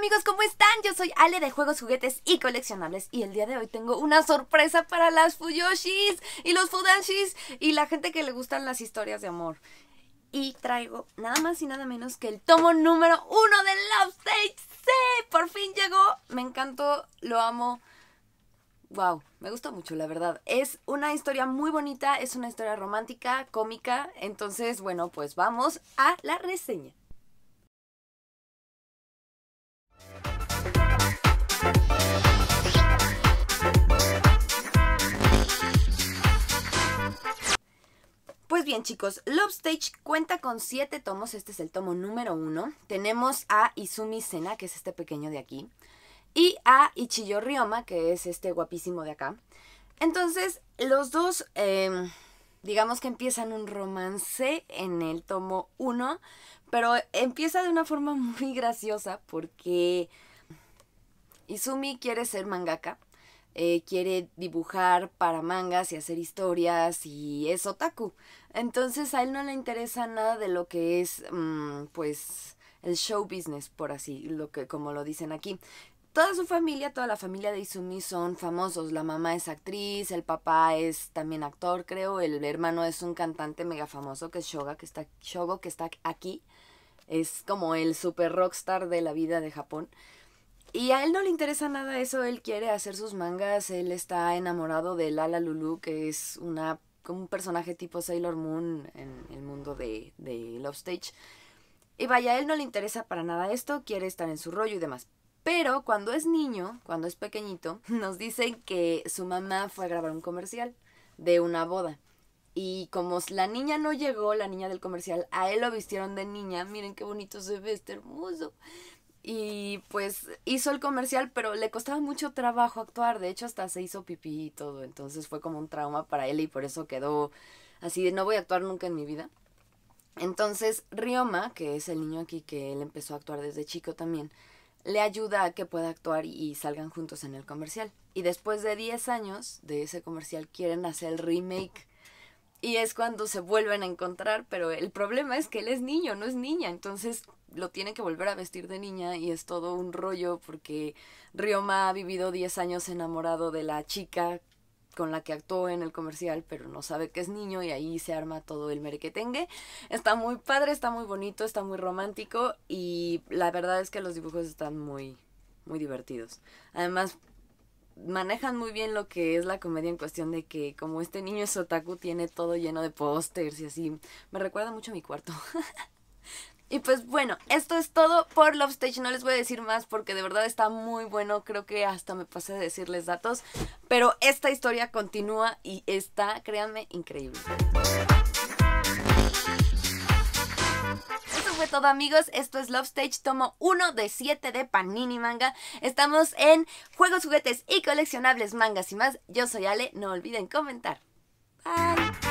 amigos, ¿cómo están? Yo soy Ale de Juegos, Juguetes y Coleccionables y el día de hoy tengo una sorpresa para las Fuyoshis y los fudashis y la gente que le gustan las historias de amor. Y traigo nada más y nada menos que el tomo número uno de Love Stage ¡Sí! Por fin llegó, me encantó, lo amo. Wow, me gusta mucho, la verdad. Es una historia muy bonita, es una historia romántica, cómica. Entonces, bueno, pues vamos a la reseña. bien, chicos, Love Stage cuenta con siete tomos. Este es el tomo número uno. Tenemos a Izumi Sena, que es este pequeño de aquí, y a Ichiyo Ryoma, que es este guapísimo de acá. Entonces, los dos, em, digamos que empiezan un romance en el tomo uno, pero empieza de una forma muy graciosa porque Izumi quiere ser mangaka eh, quiere dibujar para mangas y hacer historias y es otaku. Entonces a él no le interesa nada de lo que es, mm, pues, el show business, por así, lo que, como lo dicen aquí. Toda su familia, toda la familia de Izumi son famosos. La mamá es actriz, el papá es también actor, creo. El hermano es un cantante mega famoso que es que está, Shogo, que está aquí. Es como el super rockstar de la vida de Japón. Y a él no le interesa nada eso, él quiere hacer sus mangas, él está enamorado de Lala Lulu, que es una un personaje tipo Sailor Moon en el mundo de, de Love Stage. Y vaya, a él no le interesa para nada esto, quiere estar en su rollo y demás. Pero cuando es niño, cuando es pequeñito, nos dicen que su mamá fue a grabar un comercial de una boda. Y como la niña no llegó, la niña del comercial, a él lo vistieron de niña. Miren qué bonito se ve, este hermoso y pues hizo el comercial, pero le costaba mucho trabajo actuar, de hecho hasta se hizo pipí y todo, entonces fue como un trauma para él y por eso quedó así de no voy a actuar nunca en mi vida. Entonces Rioma, que es el niño aquí que él empezó a actuar desde chico también, le ayuda a que pueda actuar y salgan juntos en el comercial. Y después de 10 años de ese comercial quieren hacer el remake. Y es cuando se vuelven a encontrar, pero el problema es que él es niño, no es niña. Entonces, lo tiene que volver a vestir de niña y es todo un rollo porque Rioma ha vivido 10 años enamorado de la chica con la que actuó en el comercial, pero no sabe que es niño y ahí se arma todo el merequetengue. Está muy padre, está muy bonito, está muy romántico y la verdad es que los dibujos están muy, muy divertidos. Además, manejan muy bien lo que es la comedia en cuestión de que como este niño es otaku, tiene todo lleno de pósters y así. Me recuerda mucho a mi cuarto. Y pues bueno, esto es todo por Love Stage. No les voy a decir más porque de verdad está muy bueno. Creo que hasta me pasé de decirles datos. Pero esta historia continúa y está, créanme, increíble. fue todo amigos, esto es Love Stage tomo 1 de 7 de Panini Manga. Estamos en juegos, juguetes y coleccionables, mangas y más. Yo soy Ale, no olviden comentar. Bye.